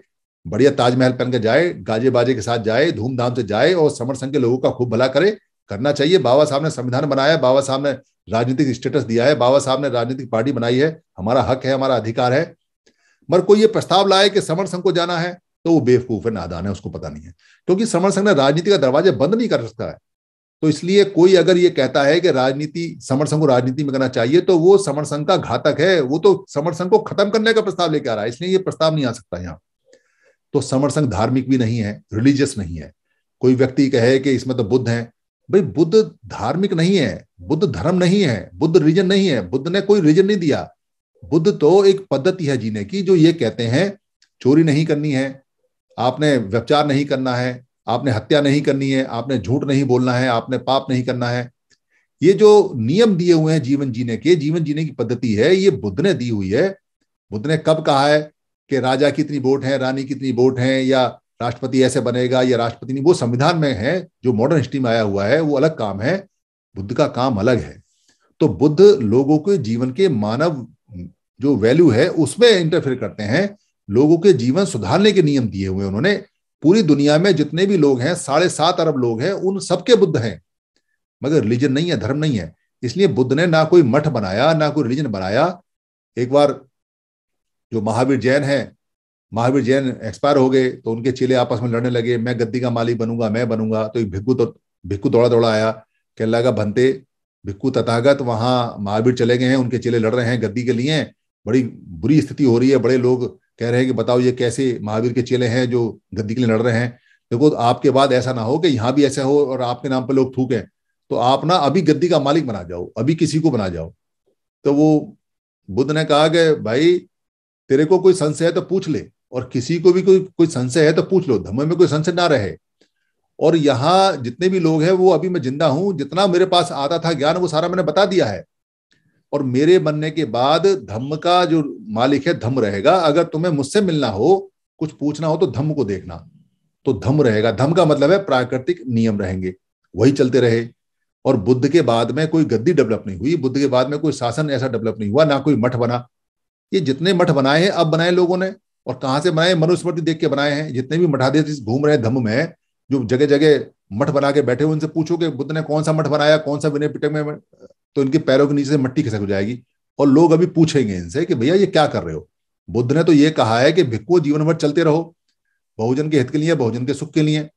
बढ़िया ताजमहल पहन के जाए गाजे बाजे के साथ जाए धूमधाम से जाए और समर संघ के लोगों का खूब भला करे करना चाहिए बाबा साहब ने संविधान बनाया बाबा साहब ने राजनीतिक स्टेटस दिया है बाबा साहब ने राजनीतिक पार्टी बनाई है हमारा हक है हमारा अधिकार है मगर कोई ये प्रस्ताव लाए कि समर संघ को जाना है तो वो बेवकूफ है नादान है उसको पता नहीं है क्योंकि समर संघ ने राजनीति का दरवाजा बंद नहीं कर सकता है तो इसलिए कोई अगर ये कहता है कि राजनीति समर संघ को राजनीति में करना चाहिए तो वो समर संघ का घातक है वो तो समर संघ को खत्म करने का प्रस्ताव लेकर आ रहा है इसलिए ये प्रस्ताव नहीं आ सकता यहाँ तो समर संघ धार्मिक भी नहीं है रिलीजियस नहीं है कोई व्यक्ति कहे कि इसमें तो बुद्ध हैं भाई बुद्ध धार्मिक नहीं है बुद्ध धर्म नहीं है बुद्ध रीजन नहीं है बुद्ध ने कोई रीजन नहीं दिया बुद्ध तो एक पद्धति है जीने की जो ये कहते हैं चोरी नहीं करनी है आपने व्यवचार नहीं करना है आपने हत्या नहीं करनी है आपने झूठ नहीं बोलना है आपने पाप नहीं करना है ये जो नियम दिए हुए हैं जीवन जीने के जीवन जीने की पद्धति है ये बुद्ध ने दी हुई है बुद्ध ने कब कहा है कि राजा कितनी वोट है रानी कितनी वोट है या राष्ट्रपति ऐसे बनेगा या राष्ट्रपति नहीं वो संविधान में है जो मॉडर्न हिस्ट्री में आया हुआ है वो अलग काम है बुद्ध का काम अलग है तो बुद्ध लोगों के जीवन के मानव जो वैल्यू है उसमें इंटरफेयर करते हैं लोगों के जीवन सुधारने के नियम दिए हुए उन्होंने पूरी दुनिया में जितने भी लोग हैं साढ़े सात अरब लोग हैं उन सबके बुद्ध हैं मगर रिलीजन नहीं है धर्म नहीं है इसलिए बुद्ध ने ना कोई मठ बनाया ना कोई रिलीजन बनाया एक बार जो महावीर जैन है महावीर जैन एक्सपायर हो गए तो उनके चेले आपस में लड़ने लगे मैं गद्दी का मालिक बनूंगा मैं बनूंगा तो एक भिक्कू तो भिक्कू दौड़ा दौड़ा आया कह लगा भंते भिक्कू तथागत वहां महावीर चले गए हैं उनके चेले लड़ रहे हैं गद्दी के लिए बड़ी बुरी स्थिति हो रही है बड़े लोग कह रहे हैं कि बताओ ये कैसे महावीर के चेले हैं जो गद्दी के लिए लड़ रहे हैं देखो तो आपके बाद ऐसा ना हो कि यहाँ भी ऐसा हो और आपके नाम पर लोग थूकें तो आप ना अभी गद्दी का मालिक बना जाओ अभी किसी को बना जाओ तो वो बुद्ध ने कहा कि भाई तेरे को कोई संशय है तो पूछ ले और किसी को भी कोई कोई संशय है तो पूछ लो धर्म में कोई संशय ना रहे और यहाँ जितने भी लोग हैं वो अभी मैं जिंदा हूं जितना मेरे पास आता था ज्ञान वो सारा मैंने बता दिया है और मेरे बनने के बाद धम्म का जो मालिक है धम्म रहेगा अगर तुम्हें मुझसे मिलना हो कुछ पूछना हो तो धम्म को देखना तो धम्म रहेगा धम्म का मतलब है प्राकृतिक नियम रहेंगे वही चलते रहे और बुद्ध के बाद में कोई गद्दी डेवलप नहीं हुई बुद्ध के बाद में कोई शासन ऐसा डेवलप नहीं हुआ ना कोई मठ बना ये जितने मठ बनाए हैं अब बनाए लोगों ने और कहा से बनाए मनुस्मृति देख के बनाए हैं जितने भी मठाधीश घूम रहे धम्म में जो जगह जगह मठ बना के बैठे हुए उनसे पूछो कि बुद्ध ने कौन सा मठ बनाया कौन सा विनय पिटक में तो इनके पैरों के नीचे से मिट्टी खिसक जाएगी और लोग अभी पूछेंगे इनसे कि भैया ये क्या कर रहे हो बुद्ध ने तो ये कहा है कि भिक्को जीवन भर चलते रहो बहुजन के हित के लिए बहुजन के सुख के लिए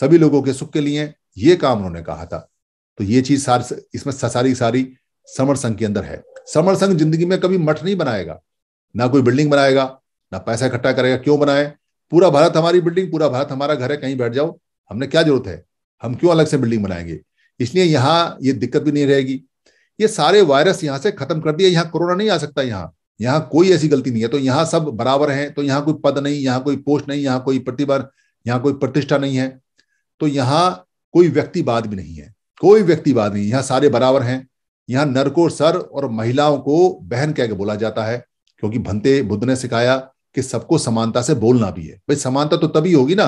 सभी लोगों के सुख के लिए ये काम उन्होंने कहा था तो ये चीज सार इसमें सारी सारी समर संघ के अंदर है समर संघ जिंदगी में कभी मठ नहीं बनाएगा ना कोई बिल्डिंग बनाएगा ना पैसा इकट्ठा करेगा क्यों बनाए पूरा भारत हमारी बिल्डिंग पूरा भारत हमारा घर है कहीं बैठ जाओ हमने क्या जरूरत है हम क्यों अलग से बिल्डिंग बनाएंगे इसलिए यहाँ ये दिक्कत भी नहीं रहेगी ये सारे वायरस यहाँ से खत्म कर दिया यहाँ कोरोना नहीं आ सकता यहाँ यहाँ कोई ऐसी गलती नहीं है तो यहाँ सब बराबर हैं तो यहाँ कोई पद नहीं यहाँ कोई पोस्ट नहीं यहाँ कोई प्रतिभा यहाँ कोई प्रतिष्ठा नहीं है तो यहाँ कोई व्यक्तिवाद भी नहीं है कोई व्यक्तिवाद नहीं यहाँ सारे बराबर हैं यहाँ नर को सर और महिलाओं को बहन कह के बोला जाता है क्योंकि भंते बुद्ध ने सिखाया कि सबको समानता से बोलना भी है भाई समानता तो तभी होगी ना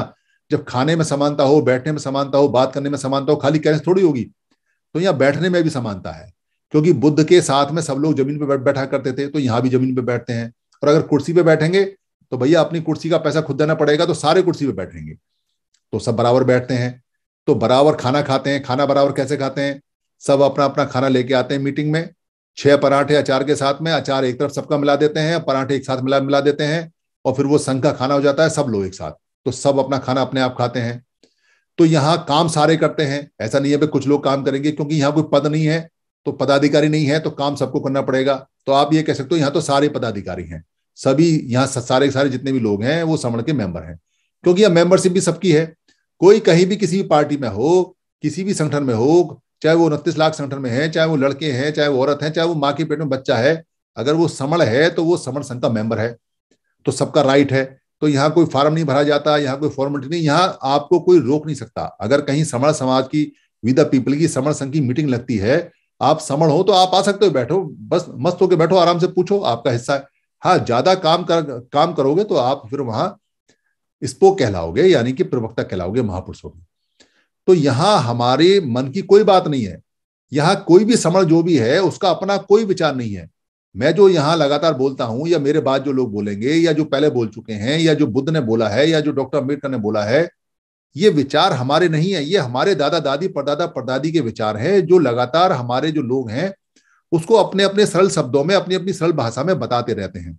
जब खाने में समानता हो बैठने में समानता हो बात करने में समानता हो खाली कैसे थोड़ी होगी तो यहाँ बैठने में भी समानता है क्योंकि बुद्ध के साथ में सब लोग जमीन पर बैठा करते थे तो यहाँ भी जमीन पर बैठते हैं और अगर कुर्सी पर बैठेंगे तो भैया अपनी कुर्सी का पैसा खुद देना पड़ेगा तो सारे कुर्सी पर बैठेंगे तो सब बराबर बैठते हैं तो बराबर खाना खाते हैं खाना बराबर कैसे खाते हैं सब अपना अपना खाना लेके आते हैं मीटिंग में छह पराठे अचार के साथ में अचार एक तरफ सबका मिला देते हैं पराठे एक साथ मिला मिला देते हैं और फिर वो संघ का खाना हो जाता है सब लोग एक साथ तो सब अपना खाना अपने आप खाते हैं तो यहाँ काम सारे करते हैं ऐसा नहीं है कुछ लोग काम करेंगे क्योंकि यहाँ कोई पद नहीं है तो पदाधिकारी नहीं है तो काम सबको करना पड़ेगा तो आप ये कह सकते हो यहाँ तो सारे पदाधिकारी हैं सभी यहाँ सारे सारे जितने भी लोग हैं वो समण के मेंबर हैं क्योंकि यह मेंबरशिप भी सबकी है कोई कहीं भी किसी भी पार्टी में हो किसी भी संगठन में हो चाहे वो उनतीस लाख संगठन में है चाहे वो लड़के हैं चाहे वो औरत है चाहे वो माँ के पेट में बच्चा है अगर वो समण है तो वो समण संघ का मेंबर है तो सबका राइट है तो यहाँ कोई फार्म नहीं भरा जाता यहाँ कोई फॉर्मेलिटी नहीं यहाँ आपको कोई रोक नहीं सकता अगर कहीं समण समाज की विद पीपल की समण संघ की मीटिंग लगती है आप समण हो तो आप आ सकते हो बैठो बस मस्त होके बैठो आराम से पूछो आपका हिस्सा है हाँ ज्यादा काम कर काम करोगे तो आप फिर वहां स्पोक कहलाओगे यानी कि प्रवक्ता कहलाओगे महापुरुषों में तो यहाँ हमारे मन की कोई बात नहीं है यहाँ कोई भी समण जो भी है उसका अपना कोई विचार नहीं है मैं जो यहां लगातार बोलता हूं या मेरे बाद जो लोग बोलेंगे या जो पहले बोल चुके हैं या जो बुद्ध ने बोला है या जो डॉक्टर अम्बेडकर ने बोला है ये विचार हमारे नहीं है ये हमारे दादा दादी परदादा परदादी के विचार हैं जो लगातार हमारे जो लोग हैं उसको अपने अपने सरल शब्दों में अपनी अपनी सरल भाषा में बताते रहते हैं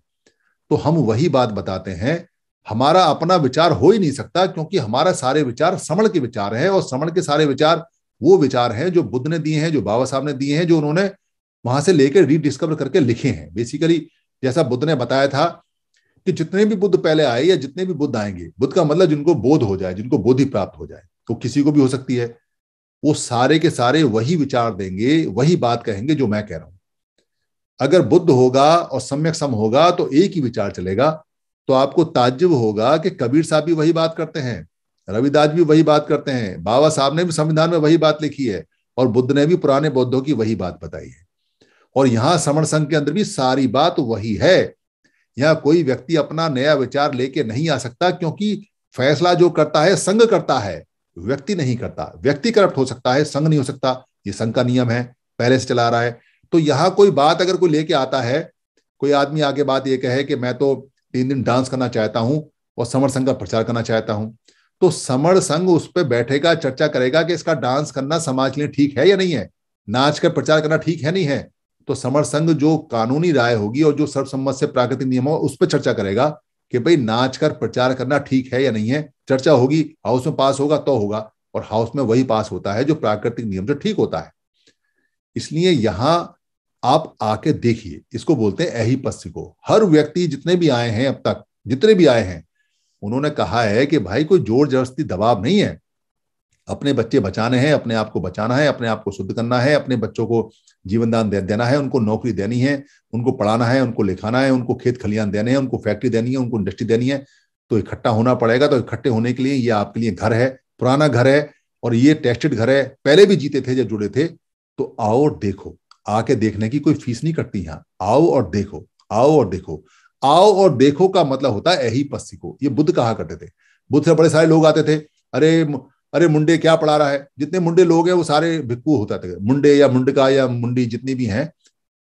तो हम वही बात बताते हैं हमारा अपना विचार हो ही नहीं सकता क्योंकि हमारा सारे विचार समण के विचार है और समण के सारे विचार वो विचार हैं जो बुद्ध ने दिए हैं जो बाबा साहब ने दिए हैं जो उन्होंने वहां से लेकर रीडिस्कवर करके लिखे हैं बेसिकली जैसा बुद्ध ने बताया था कि जितने भी बुद्ध पहले आए या जितने भी बुद्ध आएंगे बुद्ध का मतलब जिनको बोध हो जाए जिनको बोधि प्राप्त हो जाए तो किसी को भी हो सकती है वो सारे के सारे वही विचार देंगे वही बात कहेंगे जो मैं कह रहा हूं अगर बुद्ध होगा और सम्यक सम होगा तो एक ही विचार चलेगा तो आपको ताज्जुब होगा कि कबीर साहब भी वही बात करते हैं रविदास भी वही बात करते हैं बाबा साहब ने भी संविधान में वही बात लिखी है और बुद्ध ने भी पुराने बौद्धों की वही बात बताई है और यहां श्रवण संघ के अंदर भी सारी बात वही है यहां कोई व्यक्ति अपना नया विचार लेके नहीं आ सकता क्योंकि फैसला जो करता है संघ करता है व्यक्ति नहीं करता व्यक्ति करप्ट हो सकता है संघ नहीं हो सकता ये संघ का नियम है पहले से चला रहा है तो यहां कोई बात अगर कोई लेके आता है कोई आदमी आगे बात ये कहे कि मैं तो तीन दिन डांस करना चाहता हूं और समर संघ का प्रचार करना चाहता हूं तो समर संघ उस पर बैठेगा चर्चा करेगा कि इसका डांस करना समाज के लिए ठीक है या नहीं है नाच कर प्रचार करना ठीक है नहीं है तो समर संघ जो कानूनी राय होगी और जो सर्वसम्मत से प्राकृतिक नियम हो उस पर चर्चा करेगा कि भाई नाच कर प्रचार करना ठीक है या नहीं है चर्चा होगी हाउस में पास होगा तो होगा और हाउस में वही पास होता है जो प्राकृतिक नियम से ठीक होता है इसलिए यहां आप आके देखिए इसको बोलते हैं एहिपस्य को हर व्यक्ति जितने भी आए हैं अब तक जितने भी आए हैं उन्होंने कहा है कि भाई कोई जोर जबरदस्ती दबाव नहीं है अपने बच्चे बचाने हैं अपने आप को बचाना है अपने आप को शुद्ध करना है अपने बच्चों को जीवनदान दान देना है उनको नौकरी देनी है उनको पढ़ाना है उनको लिखाना है उनको खेत खलियान देने हैं उनको फैक्ट्री देनी है उनको इंडस्ट्री देनी है तो इकट्ठा होना पड़ेगा तो इकट्ठे होने के लिए ये आपके लिए घर है पुराना घर है और ये टेस्टेड घर है पहले भी जीते थे जब जुड़े थे तो आओ और देखो आके देखने की कोई फीस नहीं कटती यहाँ आओ और देखो आओ और देखो आओ और देखो का मतलब होता है यही पस्सी को ये बुद्ध कहा करते थे बुद्ध से बड़े सारे लोग आते थे अरे अरे मुंडे क्या पढ़ा रहा है जितने मुंडे लोग हैं वो सारे भिक्कू होता थे मुंडे या मुंडका या मुंडी जितनी भी हैं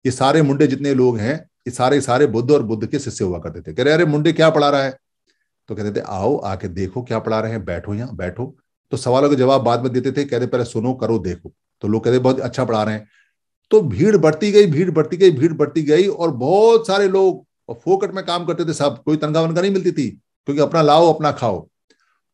ये सारे मुंडे जितने लोग हैं ये सारे सारे बुद्ध और बुद्ध के शिष्य हुआ करते थे कह रहे अरे मुंडे क्या पढ़ा रहा है तो कहते थे आओ आके देखो क्या पढ़ा रहे हैं बैठो यहाँ बैठो तो सवालों के जवाब बाद में देते थे कहते पहले सुनो करो देखो तो लोग कहते बहुत अच्छा पढ़ा रहे हैं तो भीड़ बढ़ती गई भीड़ बढ़ती गई भीड़ बढ़ती गई और बहुत सारे लोग फोकट में काम करते थे सब कोई तनखा वनखा नहीं मिलती थी क्योंकि अपना लाओ अपना खाओ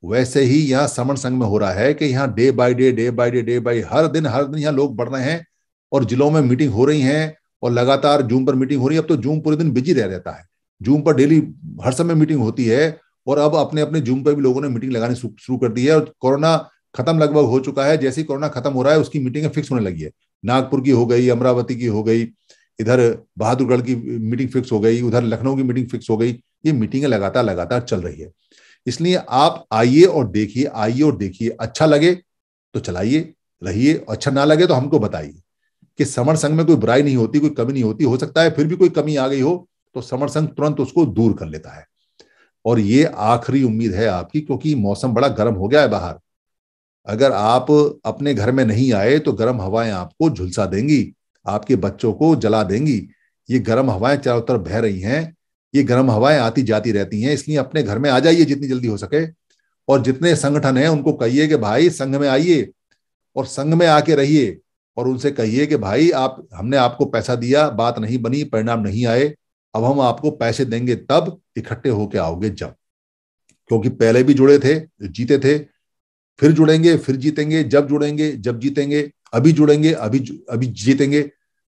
वैसे ही यहाँ समण संघ में हो रहा है कि यहाँ day by day day by day day by हर दिन हर दिन यहाँ लोग बढ़ रहे हैं और जिलों में मीटिंग हो रही है और लगातार जूम पर मीटिंग हो रही है अब तो जूम पूरे दिन बिजी रह रहता है जूम पर डेली हर समय मीटिंग होती है और अब अपने अपने जूम पर भी लोगों ने मीटिंग लगानी शुरू कर दी है और कोरोना खत्म लगभग हो चुका है जैसे ही कोरोना खत्म हो रहा है उसकी मीटिंगें फिक्स होने लगी है नागपुर की हो गई अमरावती की हो गई इधर बहादुरगढ़ की मीटिंग फिक्स हो गई उधर लखनऊ की मीटिंग फिक्स हो गई ये मीटिंगें लगातार लगातार चल रही है इसलिए आप आइए और देखिए आइए और देखिए अच्छा लगे तो चलाइए रहिए अच्छा ना लगे तो हमको बताइए कि समर संघ में कोई बुराई नहीं होती कोई कमी नहीं होती हो सकता है फिर भी कोई कमी आ गई हो तो समर संघ तुरंत उसको दूर कर लेता है और ये आखिरी उम्मीद है आपकी क्योंकि मौसम बड़ा गर्म हो गया है बाहर अगर आप अपने घर में नहीं आए तो गर्म हवाएं आपको झुलसा देंगी आपके बच्चों को जला देंगी ये गर्म हवाएं चारों तरफ बह रही हैं ये गर्म हवाएं आती जाती रहती हैं इसलिए अपने घर में आ जाइए जितनी जल्दी हो सके और जितने संगठन हैं उनको कहिए कि भाई संघ में आइए और संघ में आके रहिए और उनसे कहिए कि भाई आप हमने आपको पैसा दिया बात नहीं बनी परिणाम नहीं आए अब हम आपको पैसे देंगे तब इकट्ठे होके आओगे जब क्योंकि पहले भी जुड़े थे जीते थे फिर जुड़ेंगे फिर जीतेंगे जब जुड़ेंगे जब जीतेंगे अभी जुड़ेंगे अभी अभी जीतेंगे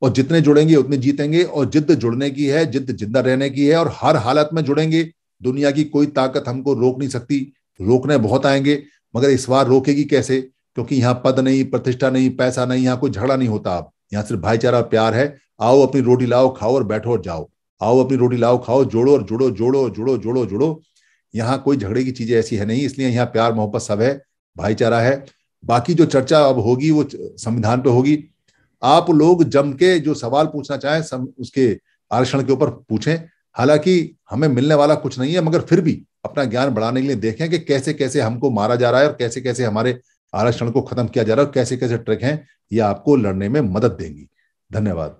और जितने जुड़ेंगे उतने जीतेंगे और जिद जुड़ने की है जिद जिंदा रहने की है और हर हालत में जुड़ेंगे दुनिया की कोई ताकत हमको रोक नहीं सकती रोकने बहुत आएंगे मगर इस बार रोकेगी कैसे क्योंकि यहाँ पद नहीं प्रतिष्ठा नहीं पैसा नहीं यहाँ कोई झगड़ा नहीं होता अब यहाँ सिर्फ भाईचारा प्यार है आओ अपनी रोटी लाओ खाओ और बैठो और जाओ आओ अपनी रोटी लाओ खाओ जोड़ो और जुड़ो जोड़ो जुड़ो जोड़ो जुड़ो यहाँ कोई झगड़े की चीजें ऐसी है नहीं इसलिए यहाँ प्यार मोहब्बत सब है भाईचारा है बाकी जो चर्चा अब होगी वो संविधान पे होगी आप लोग जम के जो सवाल पूछना चाहें सम, उसके आरक्षण के ऊपर पूछें हालांकि हमें मिलने वाला कुछ नहीं है मगर फिर भी अपना ज्ञान बढ़ाने के लिए देखें कि कैसे कैसे हमको मारा जा रहा है और कैसे कैसे हमारे आरक्षण को खत्म किया जा रहा है और कैसे कैसे ट्रिक हैं ये आपको लड़ने में मदद देंगी धन्यवाद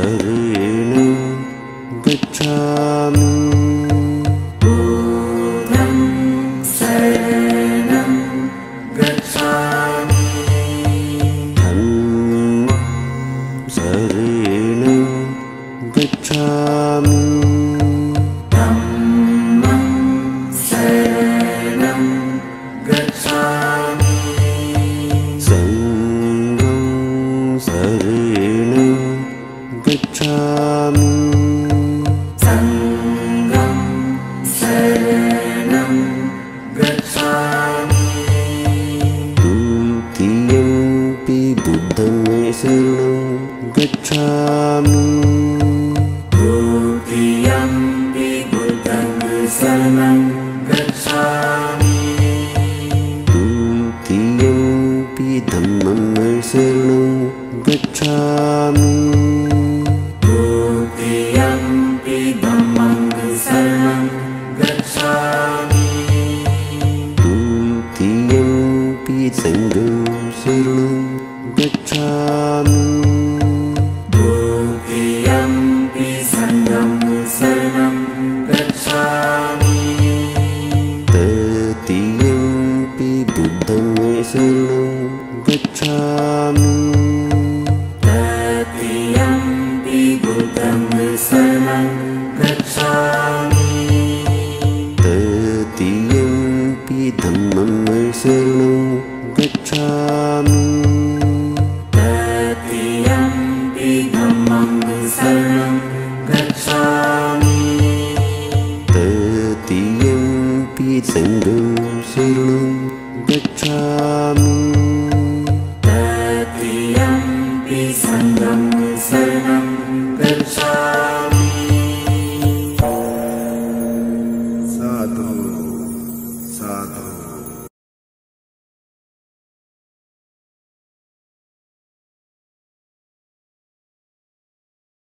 ऋणी गच्छामि